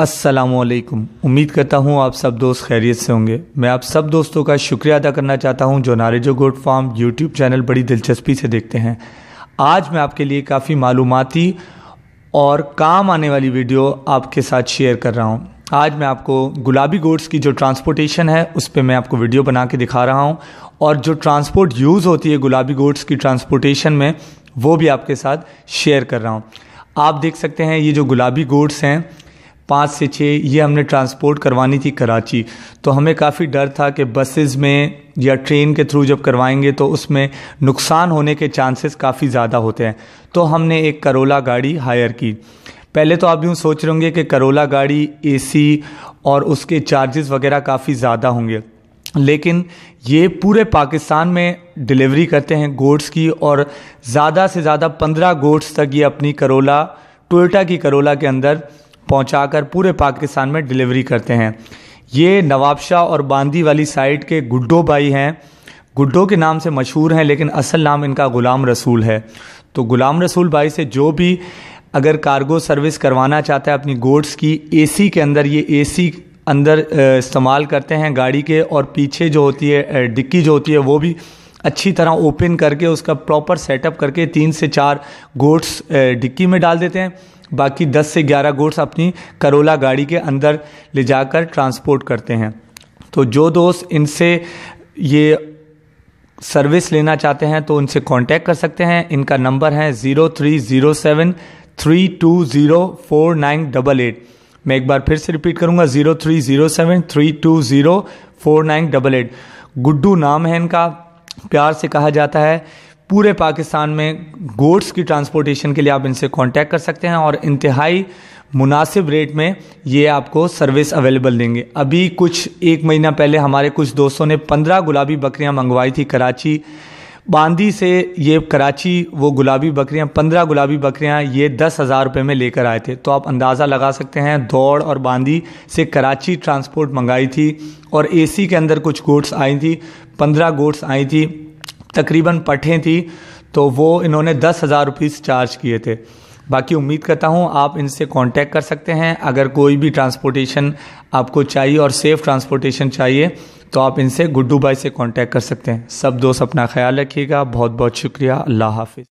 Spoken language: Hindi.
असलकुम उम्मीद करता हूँ आप सब दोस्त खैरियत से होंगे मैं आप सब दोस्तों का शुक्रिया अदा करना चाहता हूँ जो नारेजो गोड फार्म यूट्यूब चैनल बड़ी दिलचस्पी से देखते हैं आज मैं आपके लिए काफ़ी मालूमती और काम आने वाली वीडियो आपके साथ शेयर कर रहा हूँ आज मैं आपको गुलाबी गोड्स की जो ट्रांसपोर्टेशन है उस पर मैं आपको वीडियो बना के दिखा रहा हूँ और जो ट्रांसपोर्ट यूज़ होती है गुलाबी गोड्स की ट्रांसपोर्टेशन में वो भी आपके साथ शेयर कर रहा हूँ आप देख सकते हैं ये जो गुलाबी गोड्स हैं पाँच से छः ये हमने ट्रांसपोर्ट करवानी थी कराची तो हमें काफ़ी डर था कि बसेस में या ट्रेन के थ्रू जब करवाएंगे तो उसमें नुकसान होने के चांसेस काफ़ी ज़्यादा होते हैं तो हमने एक करोला गाड़ी हायर की पहले तो आप यूँ सोच रहे होंगे कि करोला गाड़ी एसी और उसके चार्जेस वगैरह काफ़ी ज़्यादा होंगे लेकिन ये पूरे पाकिस्तान में डिलीवरी करते हैं गोड्स की और ज़्यादा से ज़्यादा पंद्रह गोड्स तक ये अपनी करोला टोयोटा की करोला के अंदर पहुंचाकर पूरे पाकिस्तान में डिलीवरी करते हैं ये नवाबशाह और बांदी वाली साइड के गुड्डो भाई हैं गुड्डो के नाम से मशहूर हैं लेकिन असल नाम इनका ग़ुलाम रसूल है तो ग़ुलाम रसूल भाई से जो भी अगर कार्गो सर्विस करवाना चाहता है अपनी गोड्स की एसी के अंदर ये एसी अंदर इस्तेमाल करते हैं गाड़ी के और पीछे जो होती है डिक्की जो होती है वो भी अच्छी तरह ओपन करके उसका प्रॉपर सेटअप करके तीन से चार गोड्स डिक्की में डाल देते हैं बाकी 10 से 11 गुड्स अपनी करोला गाड़ी के अंदर ले जाकर ट्रांसपोर्ट करते हैं तो जो दोस्त इनसे ये सर्विस लेना चाहते हैं तो उनसे कांटेक्ट कर सकते हैं इनका नंबर है zero three zero seven three two zero four nine double eight मैं एक बार फिर से रिपीट करूंगा zero three zero seven three two zero four nine double eight Guddu नाम है इनका प्यार से कहा जाता है पूरे पाकिस्तान में गोड्स की ट्रांसपोर्टेशन के लिए आप इनसे कांटेक्ट कर सकते हैं और इंतहाई मुनासिब रेट में ये आपको सर्विस अवेलेबल देंगे अभी कुछ एक महीना पहले हमारे कुछ दोस्तों ने पंद्रह गुलाबी बकरियां मंगवाई थी कराची बांदी से ये कराची वो गुलाबी बकरियां पंद्रह गुलाबी बकरियां ये दस हज़ार रुपये में लेकर आए थे तो आप अंदाज़ा लगा सकते हैं दौड़ और बांदी से कराची ट्रांसपोर्ट मंगाई थी और एसी के अंदर कुछ गोट्स आई थी पंद्रह गोट्स आई थी तकरीबन पढ़ें थी तो वो इन्होंने दस हज़ार रुपीज़ चार्ज किए थे बाकी उम्मीद करता हूँ आप इनसे कांटेक्ट कर सकते हैं अगर कोई भी ट्रांसपोर्टेशन आपको चाहिए और सेफ़ ट्रांसपोर्टेशन चाहिए तो आप इनसे गुड्डू भाई से कांटेक्ट कर सकते हैं सब दोस्त अपना ख्याल रखिएगा बहुत बहुत शुक्रिया अल्लाह हाफिज़